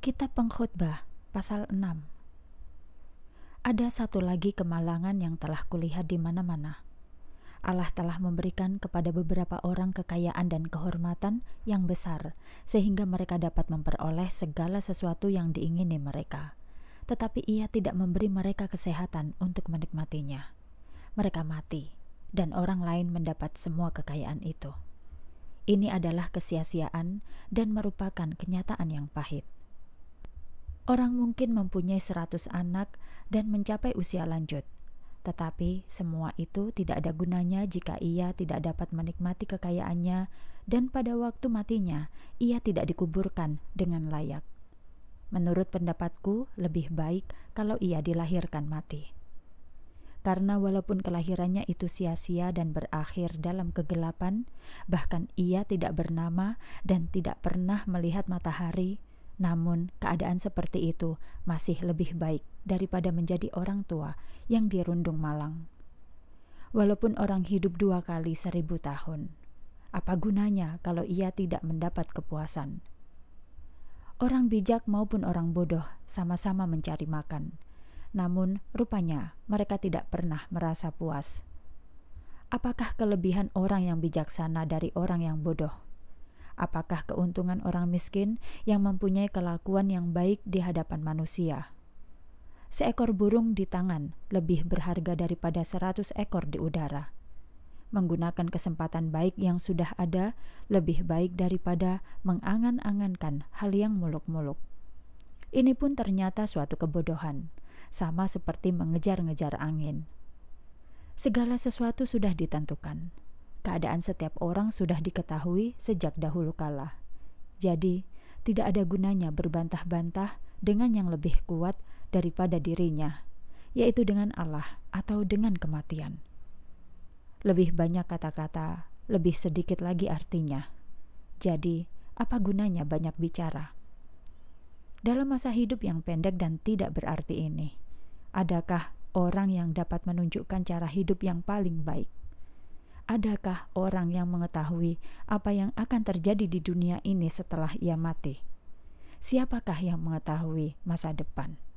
Kitab Pengkhotbah pasal 6 Ada satu lagi kemalangan yang telah kulihat di mana-mana. Allah telah memberikan kepada beberapa orang kekayaan dan kehormatan yang besar sehingga mereka dapat memperoleh segala sesuatu yang diingini mereka. Tetapi ia tidak memberi mereka kesehatan untuk menikmatinya. Mereka mati dan orang lain mendapat semua kekayaan itu. Ini adalah kesia-siaan dan merupakan kenyataan yang pahit. Orang mungkin mempunyai 100 anak dan mencapai usia lanjut. Tetapi semua itu tidak ada gunanya jika ia tidak dapat menikmati kekayaannya dan pada waktu matinya ia tidak dikuburkan dengan layak. Menurut pendapatku, lebih baik kalau ia dilahirkan mati. Karena walaupun kelahirannya itu sia-sia dan berakhir dalam kegelapan, bahkan ia tidak bernama dan tidak pernah melihat matahari, namun, keadaan seperti itu masih lebih baik daripada menjadi orang tua yang dirundung malang. Walaupun orang hidup dua kali seribu tahun, apa gunanya kalau ia tidak mendapat kepuasan? Orang bijak maupun orang bodoh sama-sama mencari makan, namun rupanya mereka tidak pernah merasa puas. Apakah kelebihan orang yang bijaksana dari orang yang bodoh? Apakah keuntungan orang miskin yang mempunyai kelakuan yang baik di hadapan manusia? Seekor burung di tangan lebih berharga daripada seratus ekor di udara. Menggunakan kesempatan baik yang sudah ada lebih baik daripada mengangan-angankan hal yang muluk-muluk. Ini pun ternyata suatu kebodohan, sama seperti mengejar-ngejar angin. Segala sesuatu sudah ditentukan keadaan setiap orang sudah diketahui sejak dahulu kala. Jadi, tidak ada gunanya berbantah-bantah dengan yang lebih kuat daripada dirinya, yaitu dengan Allah atau dengan kematian. Lebih banyak kata-kata, lebih sedikit lagi artinya. Jadi, apa gunanya banyak bicara? Dalam masa hidup yang pendek dan tidak berarti ini, adakah orang yang dapat menunjukkan cara hidup yang paling baik? Adakah orang yang mengetahui apa yang akan terjadi di dunia ini setelah ia mati? Siapakah yang mengetahui masa depan?